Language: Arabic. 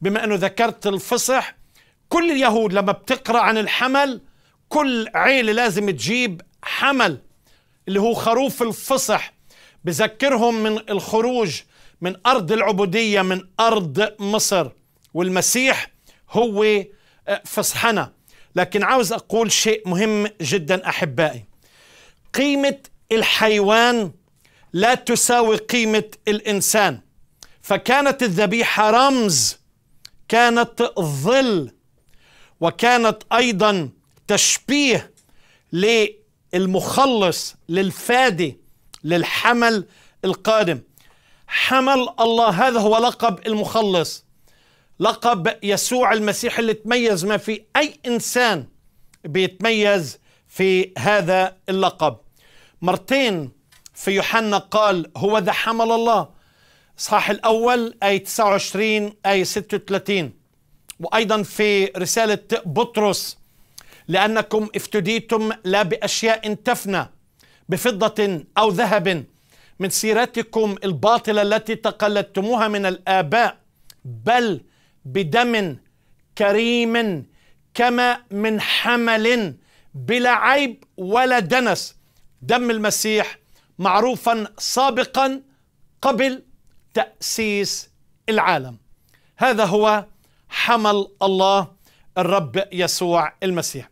بما أنه ذكرت الفصح كل اليهود لما بتقرأ عن الحمل كل عيلة لازم تجيب حمل اللي هو خروف الفصح بذكرهم من الخروج من أرض العبودية من أرض مصر والمسيح هو آه، فصحنا لكن عاوز أقول شيء مهم جدا أحبائي قيمة الحيوان لا تساوي قيمة الإنسان فكانت الذبيحة رمز كانت ظل وكانت ايضا تشبيه للمخلص للفادي للحمل القادم حمل الله هذا هو لقب المخلص لقب يسوع المسيح اللي تميز ما في اي انسان بيتميز في هذا اللقب مرتين في يوحنا قال هو ذا حمل الله صح الأول أي 29 أي 36 وأيضا في رسالة بطرس لأنكم افتديتم لا بأشياء تفنى بفضة أو ذهب من سيرتكم الباطلة التي تقلدتموها من الآباء بل بدم كريم كما من حمل بلا عيب ولا دنس دم المسيح معروفا سابقا قبل تأسيس العالم هذا هو حمل الله الرب يسوع المسيح